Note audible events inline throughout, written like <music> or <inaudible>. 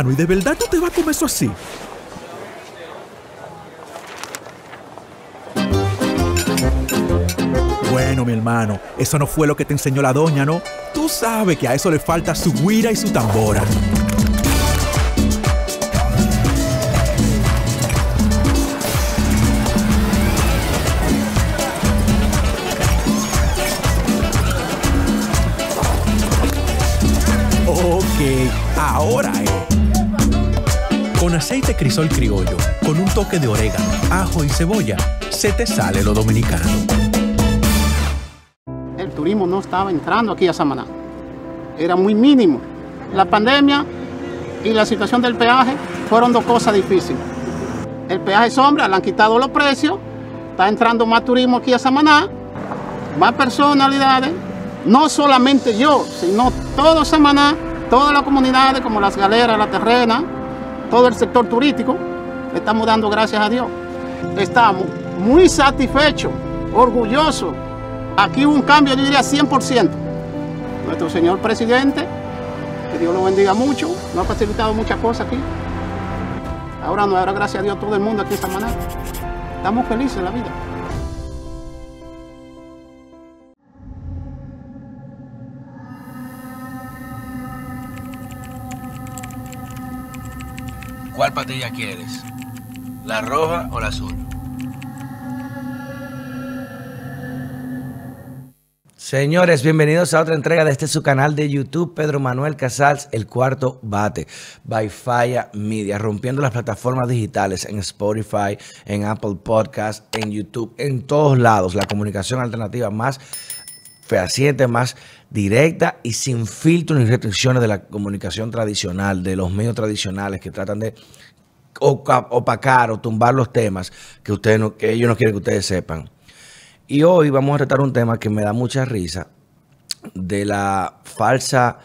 ¿y de verdad no te va a comer eso así? Bueno, mi hermano, eso no fue lo que te enseñó la doña, ¿no? Tú sabes que a eso le falta su guira y su tambora. Ok, ahora es aceite crisol criollo, con un toque de orégano, ajo y cebolla, se te sale lo dominicano. El turismo no estaba entrando aquí a Samaná. Era muy mínimo. La pandemia y la situación del peaje fueron dos cosas difíciles. El peaje sombra, le han quitado los precios, está entrando más turismo aquí a Samaná, más personalidades, no solamente yo, sino todo Samaná, todas las comunidades como Las Galeras, La Terrena, todo el sector turístico, estamos dando gracias a Dios. Estamos muy satisfechos, orgullosos. Aquí hubo un cambio, yo diría 100%. Nuestro señor presidente, que Dios lo bendiga mucho, nos ha facilitado muchas cosas aquí. Ahora nos dará gracias a Dios todo el mundo aquí esta mañana. Estamos felices en la vida. patilla quieres? ¿La roja o la azul? Señores, bienvenidos a otra entrega de este su canal de YouTube, Pedro Manuel Casals, el cuarto bate, by Fire Media, rompiendo las plataformas digitales en Spotify, en Apple Podcast, en YouTube, en todos lados, la comunicación alternativa más fehaciente, más directa y sin filtro ni restricciones de la comunicación tradicional, de los medios tradicionales que tratan de opacar o tumbar los temas que, ustedes no, que ellos no quieren que ustedes sepan. Y hoy vamos a tratar un tema que me da mucha risa, de la falsa,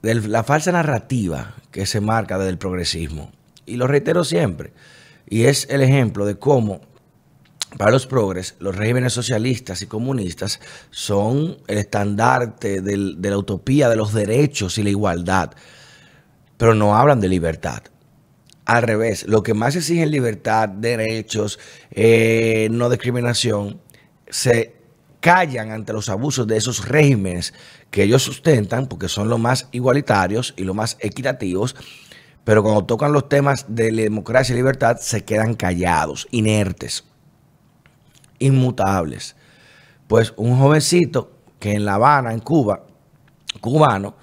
de la falsa narrativa que se marca desde el progresismo. Y lo reitero siempre, y es el ejemplo de cómo para los progres, los regímenes socialistas y comunistas son el estandarte de la utopía de los derechos y la igualdad, pero no hablan de libertad. Al revés, lo que más exigen libertad, derechos, eh, no discriminación, se callan ante los abusos de esos regímenes que ellos sustentan porque son los más igualitarios y los más equitativos, pero cuando tocan los temas de la democracia y libertad se quedan callados, inertes inmutables. Pues un jovencito que en La Habana, en Cuba, cubano,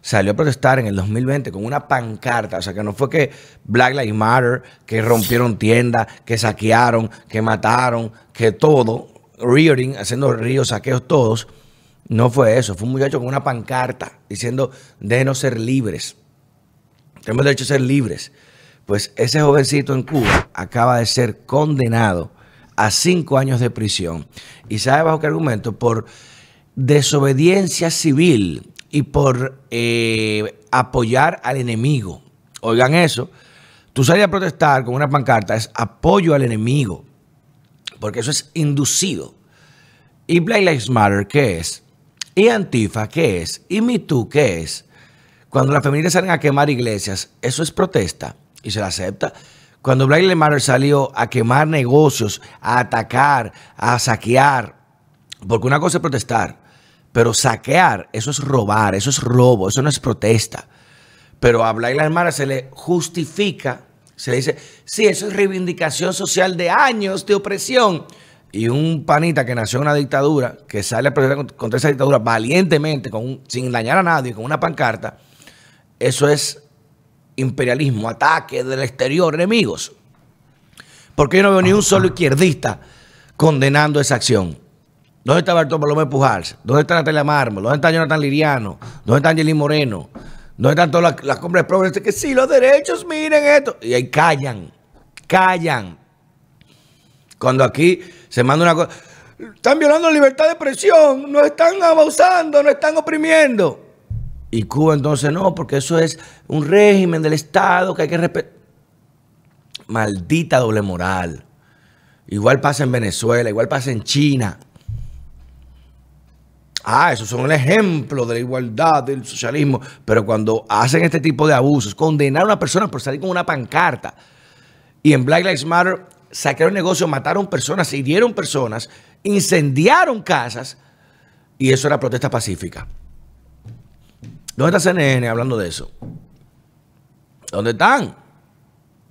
salió a protestar en el 2020 con una pancarta. O sea, que no fue que Black Lives Matter, que rompieron tiendas, que saquearon, que mataron, que todo, rearing, haciendo ríos, saqueos todos. No fue eso. Fue un muchacho con una pancarta diciendo, déjenos ser libres. Tenemos derecho a ser libres. Pues ese jovencito en Cuba acaba de ser condenado a cinco años de prisión. ¿Y sabe bajo qué argumento? Por desobediencia civil y por eh, apoyar al enemigo. Oigan eso. Tú salías a protestar con una pancarta es apoyo al enemigo, porque eso es inducido. ¿Y Black Lives Matter qué es? ¿Y Antifa qué es? ¿Y Me Too qué es? Cuando las feministas salen a quemar iglesias, eso es protesta y se la acepta. Cuando Black Lives salió a quemar negocios, a atacar, a saquear, porque una cosa es protestar, pero saquear, eso es robar, eso es robo, eso no es protesta. Pero a Black Lives Matter se le justifica, se le dice, sí, eso es reivindicación social de años de opresión. Y un panita que nació en una dictadura, que sale a protestar contra esa dictadura valientemente, sin dañar a nadie, con una pancarta, eso es imperialismo, ataque del exterior, enemigos. Porque yo no veo ni un solo izquierdista condenando esa acción. ¿Dónde está Bartolomé Pujals? ¿Dónde está Natalia Mármol? ¿Dónde está Jonathan Liriano? ¿Dónde está Angelín Moreno? ¿Dónde están todas las, las compras Que sí, los derechos, miren esto. Y ahí callan, callan. Cuando aquí se manda una cosa. Están violando libertad de expresión, nos están abusando, nos están oprimiendo. Y Cuba entonces no, porque eso es un régimen del Estado que hay que respetar. Maldita doble moral. Igual pasa en Venezuela, igual pasa en China. Ah, esos son el ejemplo de la igualdad, del socialismo. Pero cuando hacen este tipo de abusos, condenar a una persona por salir con una pancarta y en Black Lives Matter sacaron negocios, mataron personas, hirieron personas, incendiaron casas y eso era protesta pacífica. ¿Dónde está CNN hablando de eso? ¿Dónde están?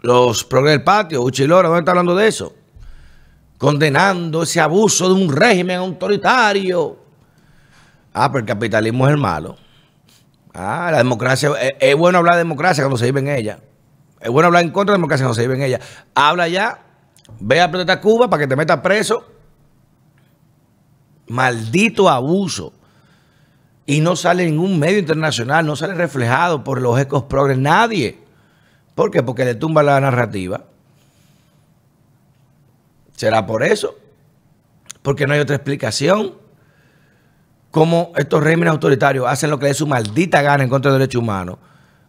Los progres del patio, Uchilora, ¿dónde está hablando de eso? Condenando ese abuso de un régimen autoritario. Ah, pero el capitalismo es el malo. Ah, la democracia, eh, es, bueno hablar de democracia cuando se vive en ella. Es bueno hablar en contra de la democracia cuando se vive en ella. Habla ya, ve a Cuba para que te metas preso. Maldito abuso. Y no sale ningún medio internacional, no sale reflejado por los ecos progres, nadie. ¿Por qué? Porque le tumba la narrativa. ¿Será por eso? Porque no hay otra explicación. Cómo estos regímenes autoritarios hacen lo que les su maldita gana en contra de derecho humano.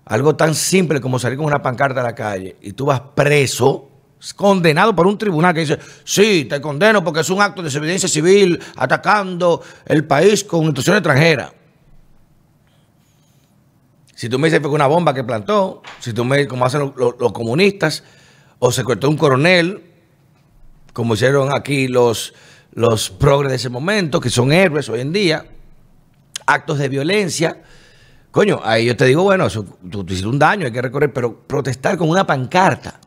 Algo tan simple como salir con una pancarta a la calle y tú vas preso, condenado por un tribunal que dice, sí, te condeno porque es un acto de desobediencia civil atacando el país con instituciones extranjera. Si tú me dices que fue una bomba que plantó, si tú me como hacen los, comunistas, o secuestró un coronel, como hicieron aquí los, los progres de ese momento, que son héroes hoy en día, actos de violencia. Coño, ahí yo te digo, bueno, tú, hiciste un daño, hay que recorrer, pero protestar con una pancarta,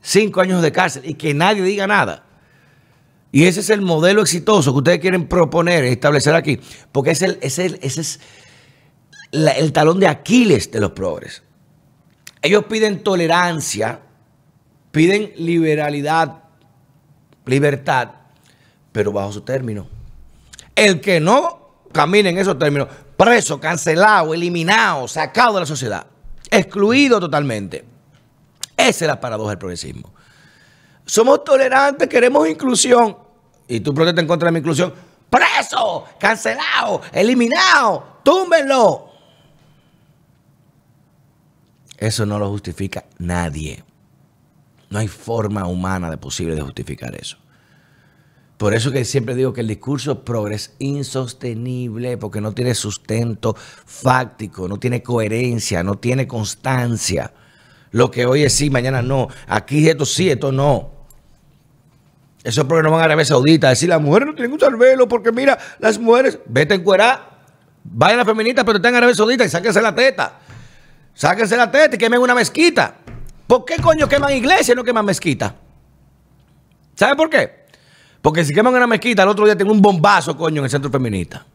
cinco años de cárcel y que nadie diga nada. Y ese es el modelo exitoso que ustedes quieren proponer, y establecer aquí, porque es el, es el, ese es el talón de Aquiles de los progres. Ellos piden tolerancia, piden liberalidad, libertad, pero bajo su término. El que no camine en esos términos, preso, cancelado, eliminado, sacado de la sociedad, excluido totalmente. Esa es la paradoja del progresismo. Somos tolerantes, queremos inclusión. Y tú protestas en contra de mi inclusión. Preso, cancelado, eliminado, túmbenlo. Eso no lo justifica nadie. No hay forma humana de posible de justificar eso. Por eso que siempre digo que el discurso progres es insostenible porque no tiene sustento fáctico, no tiene coherencia, no tiene constancia. Lo que hoy es sí, mañana no. Aquí esto sí, esto no. Esos no van a Arabia Saudita a decir, las mujeres no tienen que usar velo porque mira, las mujeres, vete a encuerar, vayan las feministas, pero están en Arabia Saudita y sáquense la teta. Sáquense la teta y quemen una mezquita. ¿Por qué coño queman iglesia y no queman mezquita? ¿Saben por qué? Porque si queman una mezquita, al otro día tengo un bombazo, coño, en el centro feminista.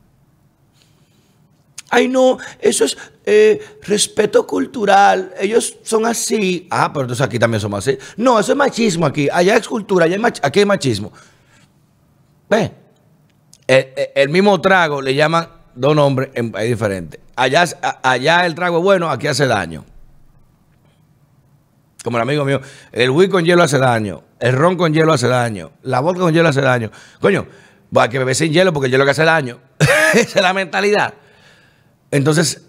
Ay, no, eso es eh, respeto cultural. Ellos son así. Ah, pero entonces aquí también somos así. No, eso es machismo aquí. Allá es cultura, allá aquí hay machismo. Ve, el, el, mismo trago le llaman dos nombres, es diferente allá, allá el trago es bueno, aquí hace daño. Como el amigo mío, el whisky con hielo hace daño, el ron con hielo hace daño, la vodka con hielo hace daño. Coño, va pues a que bebes sin hielo porque el hielo que hace daño. <laughs> Esa es la mentalidad. Entonces,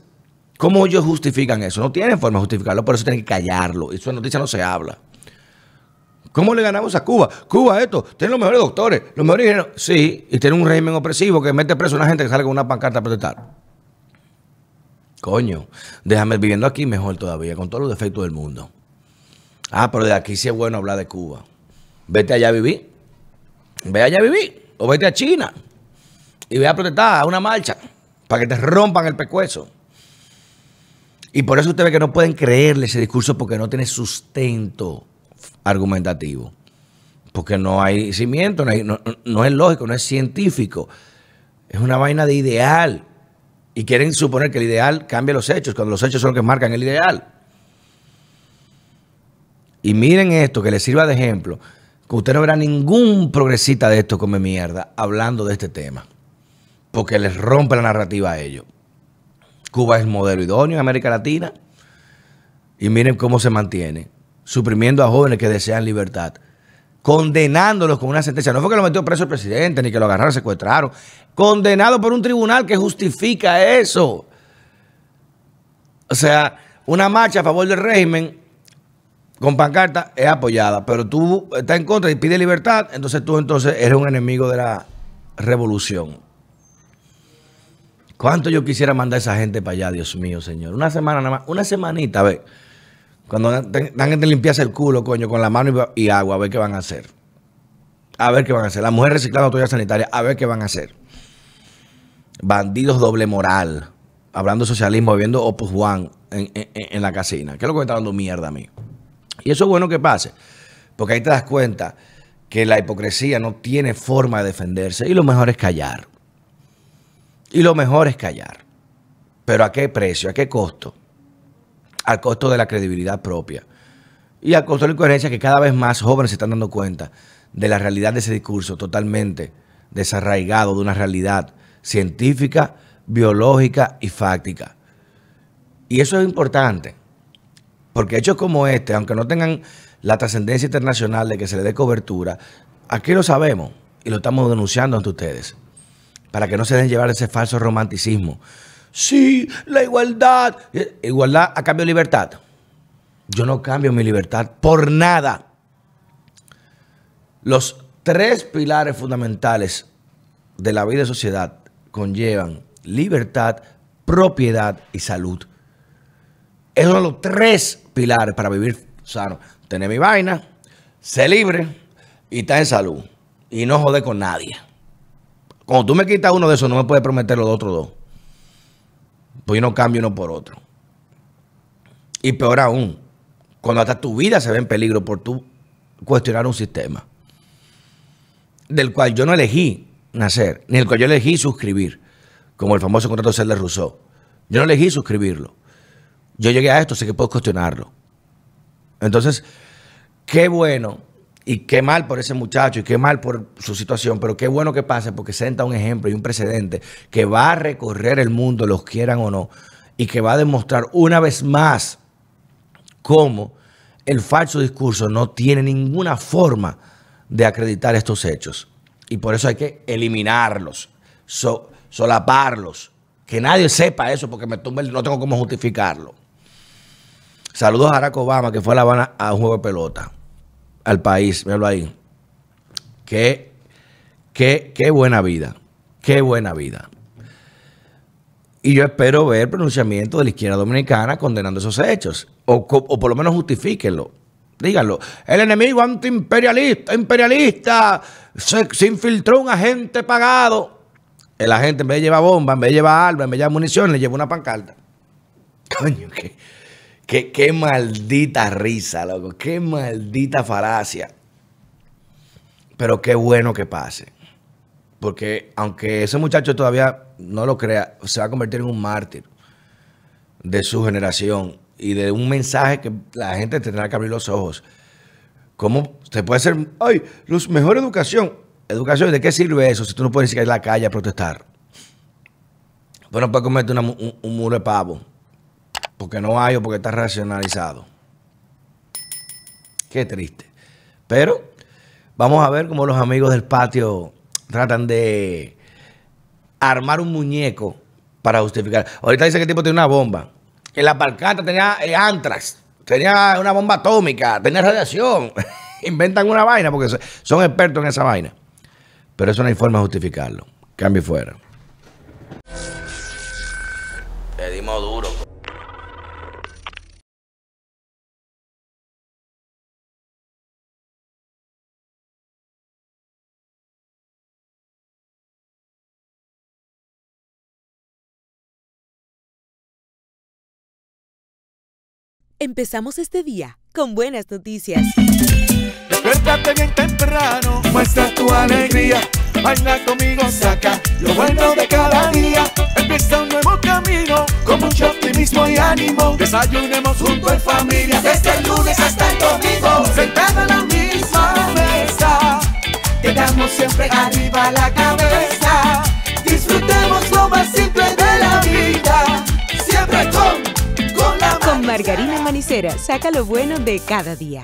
¿cómo ellos justifican eso? No tienen forma de justificarlo, por eso tienen que callarlo. Eso su noticia no se habla. ¿Cómo le ganamos a Cuba? Cuba, esto, tiene los mejores doctores, los mejores ingenieros. Sí, y tiene un régimen opresivo que mete preso a una gente que sale con una pancarta a protestar. Coño, déjame viviendo aquí mejor todavía, con todos los defectos del mundo. Ah, pero de aquí sí es bueno hablar de Cuba. Vete allá a vivir. Ve allá a vivir. O vete a China. Y ve a protestar a una marcha. Para que te rompan el pescuezo. Y por eso usted ve que no pueden creerle ese discurso porque no tiene sustento argumentativo. Porque no hay cimiento, no es lógico, no es científico. Es una vaina de ideal. Y quieren suponer que el ideal cambia los hechos, cuando los hechos son los que marcan el ideal. Y miren esto, que les sirva de ejemplo, que usted no verá ningún progresista de esto come mierda hablando de este tema, porque les rompe la narrativa a ellos. Cuba es modelo idóneo en América Latina y miren cómo se mantiene, suprimiendo a jóvenes que desean libertad condenándolos con una sentencia. No fue que lo metió preso el presidente, ni que lo agarraron, secuestraron. Condenado por un tribunal que justifica eso. O sea, una marcha a favor del régimen con pancarta es apoyada, pero tú estás en contra y pides libertad, entonces tú entonces eres un enemigo de la revolución. ¿Cuánto yo quisiera mandar a esa gente para allá, Dios mío, Señor? Una semana nada más, una semanita, a ver. Cuando dan gente limpiarse el culo, coño, con la mano y, agua, a ver qué van a hacer. A ver qué van a hacer. La mujer reciclando toalla sanitaria, a ver qué van a hacer. Bandidos doble moral. Hablando socialismo, viendo Opus One en, en la casina. ¿Qué es lo que me está dando mierda a mí? Y eso es bueno que pase. Porque ahí te das cuenta que la hipocresía no tiene forma de defenderse. Y lo mejor es callar. Y lo mejor es callar. Pero ¿a qué precio? ¿A qué costo? al costo de la credibilidad propia y al costo de la incoherencia que cada vez más jóvenes se están dando cuenta de la realidad de ese discurso totalmente desarraigado de una realidad científica, biológica y fáctica. Y eso es importante, porque hechos como este, aunque no tengan la trascendencia internacional de que se le dé cobertura, aquí lo sabemos y lo estamos denunciando ante ustedes, para que no se den llevar ese falso romanticismo sí, la igualdad. Igualdad a cambio de libertad. Yo no cambio mi libertad por nada. Los tres pilares fundamentales de la vida y sociedad conllevan libertad, propiedad y salud. Esos son los tres pilares para vivir sano. Tener mi vaina, ser libre y estar en salud. Y no joder con nadie. Cuando tú me quitas uno de esos, no me puedes prometer los otros dos. Pues yo no cambio uno por otro. Y peor aún, cuando hasta tu vida se ve en peligro por tú cuestionar un sistema del cual yo no elegí nacer, ni el cual yo elegí suscribir, como el famoso contrato ser de Rousseau. Yo no elegí suscribirlo. Yo llegué a esto, sé que puedo cuestionarlo. Entonces, qué bueno y qué mal por ese muchacho y qué mal por su situación, pero qué bueno que pase porque senta un ejemplo y un precedente que va a recorrer el mundo, los quieran o no, y que va a demostrar una vez más cómo el falso discurso no tiene ninguna forma de acreditar estos hechos. Y por eso hay que eliminarlos, solaparlos, que nadie sepa eso porque me el. no tengo cómo justificarlo. Saludos a Barack Obama que fue a La Habana a un juego de pelota al país, míralo ahí. Qué, qué, qué buena vida, qué buena vida. Y yo espero ver pronunciamiento de la izquierda dominicana condenando esos hechos, o, por lo menos justifíquenlo. Díganlo, el enemigo antiimperialista, imperialista, se, se infiltró un agente pagado. El agente en vez de llevar bomba, en vez de llevar armas, en vez de llevar municiones, le lleva una pancarta. Coño, ¿qué? Qué, maldita risa, loco. Qué maldita falacia. Pero qué bueno que pase. Porque aunque ese muchacho todavía no lo crea, se va a convertir en un mártir de su generación y de un mensaje que la gente tendrá que abrir los ojos. ¿Cómo te puede ser, ay, los mejor educación? ¿Educación? ¿De qué sirve eso si tú no puedes ir a la calle a protestar? Bueno, puedes comerte un muro de pavo. Porque no hay o porque está racionalizado. Qué triste. Pero vamos a ver cómo los amigos del patio tratan de armar un muñeco para justificar. Ahorita dice que el tipo tiene una bomba. En la palcata tenía eh, antrax, tenía una bomba atómica, tenía radiación. <laughs> Inventan una vaina porque son expertos en esa vaina. Pero eso no hay forma de justificarlo. Cambio fuera. Empezamos este día con buenas noticias. Despiértate bien temprano, muestra tu alegría. Baila conmigo, saca lo bueno de cada día. Empieza un nuevo camino con mucho optimismo y ánimo. Desayunemos junto en familia desde el lunes hasta el domingo. Sentado en la misma mesa, quedamos siempre arriba la cabeza. saca lo bueno de cada día.